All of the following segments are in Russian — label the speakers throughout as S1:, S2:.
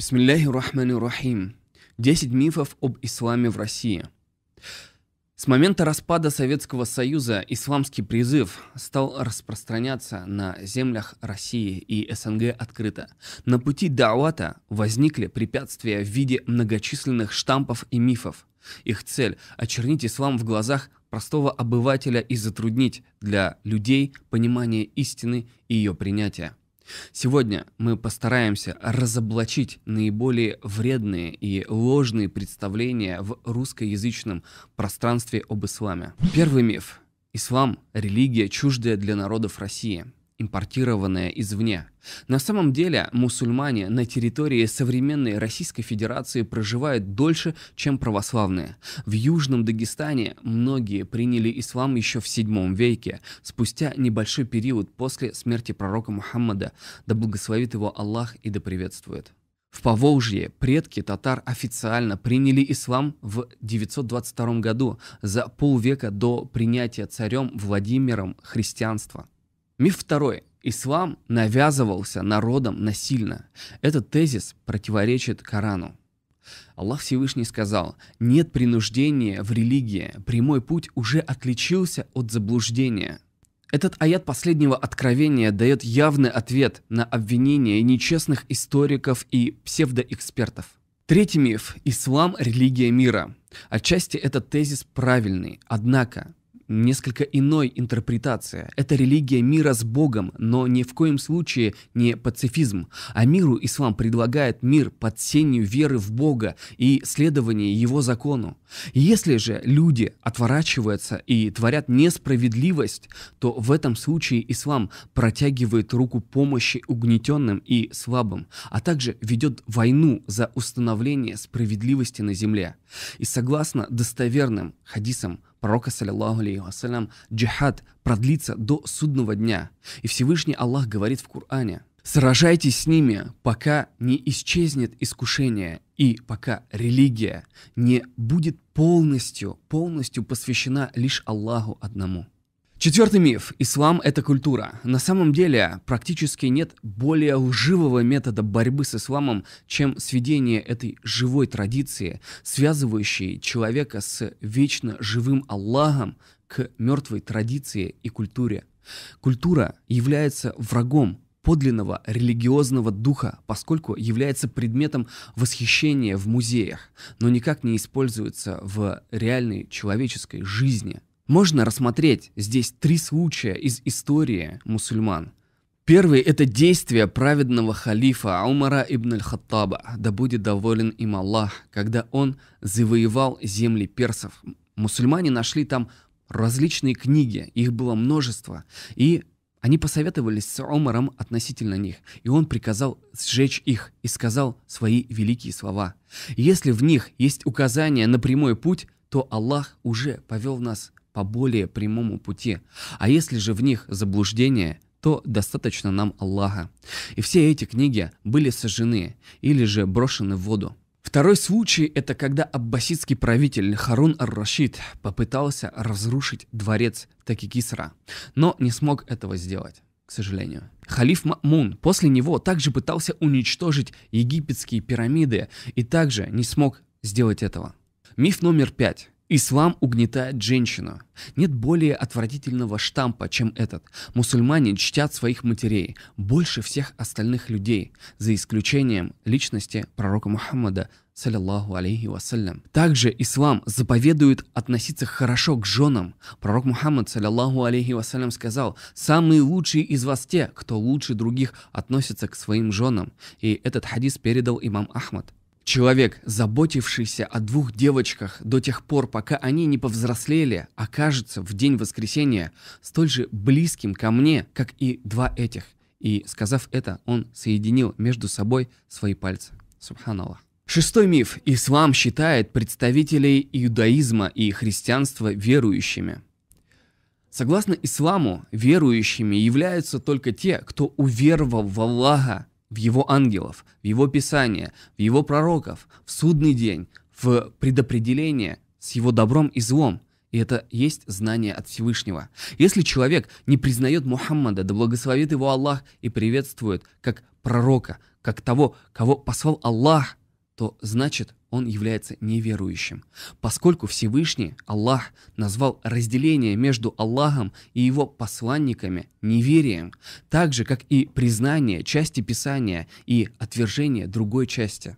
S1: Бисмилляхи рахмани рахим. Десять мифов об исламе в России. С момента распада Советского Союза исламский призыв стал распространяться на землях России и СНГ открыто. На пути Дауата возникли препятствия в виде многочисленных штампов и мифов. Их цель – очернить ислам в глазах простого обывателя и затруднить для людей понимание истины и ее принятие. Сегодня мы постараемся разоблачить наиболее вредные и ложные представления в русскоязычном пространстве об исламе. Первый миф. Ислам – религия, чуждая для народов России – импортированное извне. На самом деле мусульмане на территории современной Российской Федерации проживают дольше, чем православные. В Южном Дагестане многие приняли ислам еще в VII веке, спустя небольшой период после смерти пророка Мухаммада, да благословит его Аллах и да приветствует. В Поволжье предки татар официально приняли ислам в 922 году, за полвека до принятия царем Владимиром христианства. Миф второй. Ислам навязывался народом насильно. Этот тезис противоречит Корану. Аллах Всевышний сказал, нет принуждения в религии, прямой путь уже отличился от заблуждения. Этот аят последнего откровения дает явный ответ на обвинения нечестных историков и псевдоэкспертов. Третий миф – ислам – религия мира. Отчасти этот тезис правильный, однако несколько иной интерпретация. Это религия мира с Богом, но ни в коем случае не пацифизм. А миру ислам предлагает мир под сенью веры в Бога и следования его закону. Если же люди отворачиваются и творят несправедливость, то в этом случае ислам протягивает руку помощи угнетенным и слабым, а также ведет войну за установление справедливости на земле. И согласно достоверным хадисам, пророка, саллиллаху алейхи вассалям, джихад продлится до судного дня. И Всевышний Аллах говорит в Коране, «Сражайтесь с ними, пока не исчезнет искушение и пока религия не будет полностью, полностью посвящена лишь Аллаху одному». Четвертый миф. Ислам – это культура. На самом деле, практически нет более лживого метода борьбы с исламом, чем сведение этой живой традиции, связывающей человека с вечно живым Аллахом к мертвой традиции и культуре. Культура является врагом подлинного религиозного духа, поскольку является предметом восхищения в музеях, но никак не используется в реальной человеческой жизни – можно рассмотреть здесь три случая из истории мусульман. Первый – это действие праведного халифа Умара ибн аль-Хаттаба, да будет доволен им Аллах, когда он завоевал земли персов. Мусульмане нашли там различные книги, их было множество, и они посоветовались с Умаром относительно них, и он приказал сжечь их и сказал свои великие слова. Если в них есть указание на прямой путь, то Аллах уже повел нас по более прямому пути. А если же в них заблуждение, то достаточно нам Аллаха. И все эти книги были сожжены или же брошены в воду. Второй случай – это когда аббасидский правитель Харун ар-Рашид попытался разрушить дворец Такикисра, но не смог этого сделать к сожалению. Халиф Мамун после него также пытался уничтожить египетские пирамиды и также не смог сделать этого. Миф номер пять. Ислам угнетает женщину. Нет более отвратительного штампа, чем этот. Мусульмане чтят своих матерей больше всех остальных людей, за исключением личности пророка Мухаммада, саллиллаху алейхи вассалям. Также ислам заповедует относиться хорошо к женам. Пророк Мухаммад, саллиллаху алейхи вассалям, сказал, «Самые лучшие из вас те, кто лучше других относится к своим женам». И этот хадис передал имам Ахмад. Человек, заботившийся о двух девочках до тех пор, пока они не повзрослели, окажется в день воскресения столь же близким ко мне, как и два этих. И, сказав это, он соединил между собой свои пальцы. Субханаллах. Шестой миф. Ислам считает представителей иудаизма и христианства верующими. Согласно исламу, верующими являются только те, кто уверовал в Аллаха в его ангелов, в его писание, в его пророков, в судный день, в предопределение с его добром и злом. И это есть знание от Всевышнего. Если человек не признает Мухаммада, да благословит его Аллах и приветствует как пророка, как того, кого послал Аллах, то значит он является неверующим. Поскольку Всевышний, Аллах, назвал разделение между Аллахом и его посланниками неверием, так же, как и признание части Писания и отвержение другой части.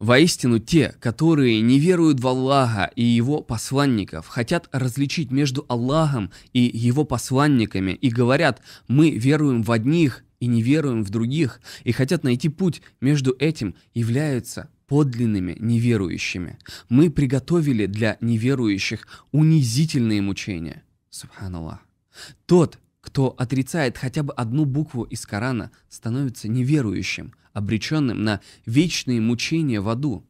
S1: Воистину, те, которые не веруют в Аллаха и его посланников, хотят различить между Аллахом и его посланниками и говорят «мы веруем в одних и не веруем в других», и хотят найти путь между этим, являются подлинными неверующими. Мы приготовили для неверующих унизительные мучения. Субханаллах. Тот, кто отрицает хотя бы одну букву из Корана, становится неверующим, обреченным на вечные мучения в аду.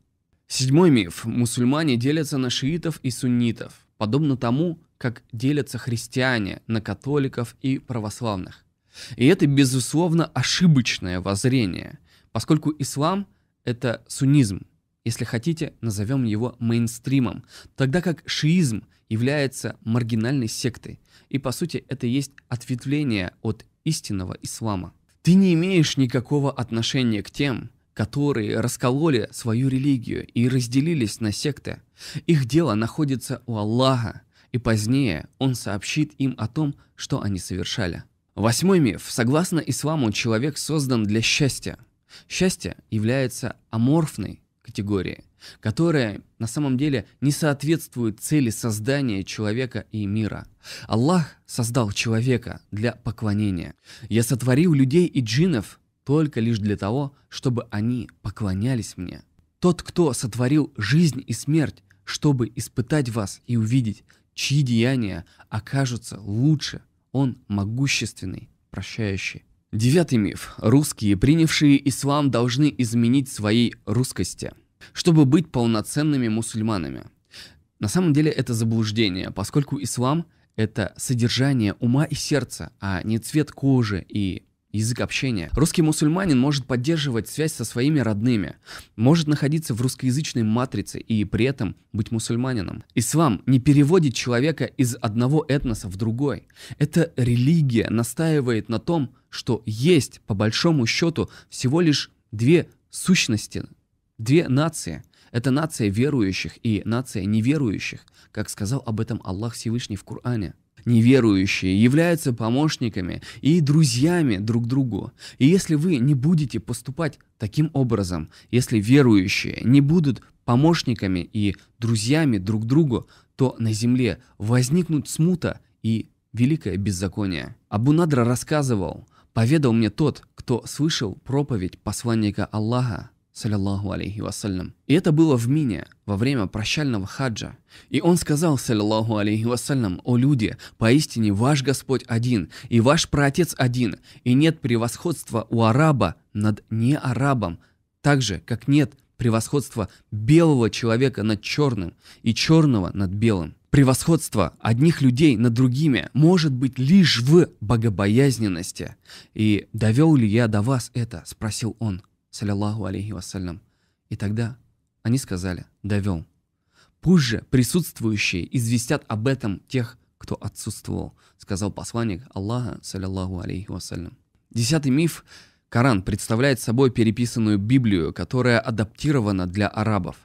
S1: Седьмой миф. Мусульмане делятся на шиитов и суннитов, подобно тому, как делятся христиане на католиков и православных. И это, безусловно, ошибочное воззрение, поскольку ислам – это суннизм, если хотите, назовем его мейнстримом, тогда как шиизм является маргинальной сектой, и по сути это есть ответвление от истинного ислама. Ты не имеешь никакого отношения к тем, которые раскололи свою религию и разделились на секты. Их дело находится у Аллаха, и позднее он сообщит им о том, что они совершали. Восьмой миф. Согласно исламу, человек создан для счастья – Счастье является аморфной категорией, которая на самом деле не соответствует цели создания человека и мира. Аллах создал человека для поклонения. Я сотворил людей и джинов только лишь для того, чтобы они поклонялись мне. Тот, кто сотворил жизнь и смерть, чтобы испытать вас и увидеть, чьи деяния окажутся лучше, он могущественный, прощающий. Девятый миф. Русские, принявшие ислам, должны изменить своей русскости, чтобы быть полноценными мусульманами. На самом деле это заблуждение, поскольку ислам – это содержание ума и сердца, а не цвет кожи и язык общения. Русский мусульманин может поддерживать связь со своими родными, может находиться в русскоязычной матрице и при этом быть мусульманином. Ислам не переводит человека из одного этноса в другой. Эта религия настаивает на том, что есть, по большому счету, всего лишь две сущности, две нации. Это нация верующих и нация неверующих, как сказал об этом Аллах Всевышний в Коране неверующие являются помощниками и друзьями друг другу. И если вы не будете поступать таким образом, если верующие не будут помощниками и друзьями друг другу, то на земле возникнут смута и великое беззаконие. Абу Надра рассказывал, поведал мне тот, кто слышал проповедь посланника Аллаха, саллиллаху алейхи вассалям. И это было в Мине во время прощального хаджа. И он сказал, саллиллаху алейхи вассалям, «О люди, поистине ваш Господь один, и ваш праотец один, и нет превосходства у араба над неарабом, так же, как нет превосходства белого человека над черным и черного над белым. Превосходство одних людей над другими может быть лишь в богобоязненности. «И довел ли я до вас это?» – спросил он саллиллаху алейхи вассалям. И тогда они сказали «довел». «Пусть же присутствующие известят об этом тех, кто отсутствовал», сказал посланник Аллаха, саллиллаху алейхи вассалям. Десятый миф Коран представляет собой переписанную Библию, которая адаптирована для арабов,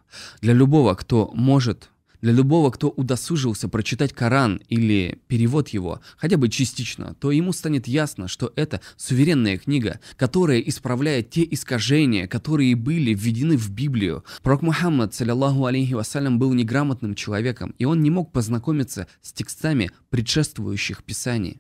S1: для любого, кто может для любого, кто удосужился прочитать Коран или перевод его, хотя бы частично, то ему станет ясно, что это суверенная книга, которая исправляет те искажения, которые были введены в Библию. Пророк Мухаммад, саллиллаху алейхи вассалям, был неграмотным человеком, и он не мог познакомиться с текстами предшествующих писаний.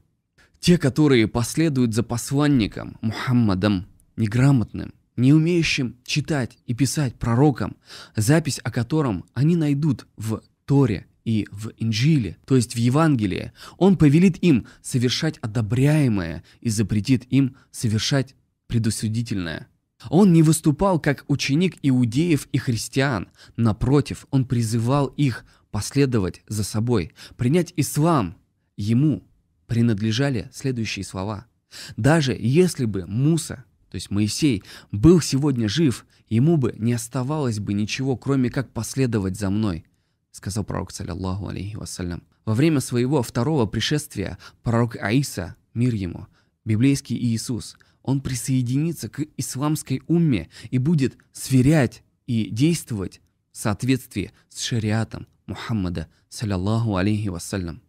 S1: Те, которые последуют за посланником Мухаммадом, неграмотным, не умеющим читать и писать пророкам, запись о котором они найдут в Торе и в Инжиле, то есть в Евангелии, он повелит им совершать одобряемое и запретит им совершать предусудительное. Он не выступал как ученик иудеев и христиан. Напротив, он призывал их последовать за собой, принять ислам. Ему принадлежали следующие слова. «Даже если бы Муса, то есть Моисей, был сегодня жив, ему бы не оставалось бы ничего, кроме как последовать за мной сказал пророк, саллиллаху алейхи вассалям. Во время своего второго пришествия пророк Аиса, мир ему, библейский Иисус, он присоединится к исламской умме и будет сверять и действовать в соответствии с шариатом Мухаммада, саллиллаху алейхи вассалям.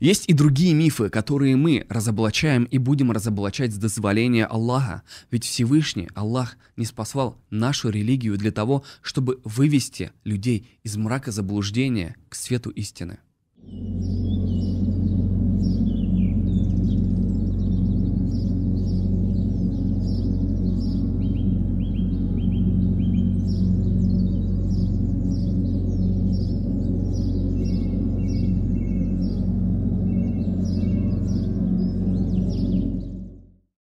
S1: Есть и другие мифы, которые мы разоблачаем и будем разоблачать с дозволения Аллаха. Ведь Всевышний Аллах не спасал нашу религию для того, чтобы вывести людей из мрака заблуждения к свету истины.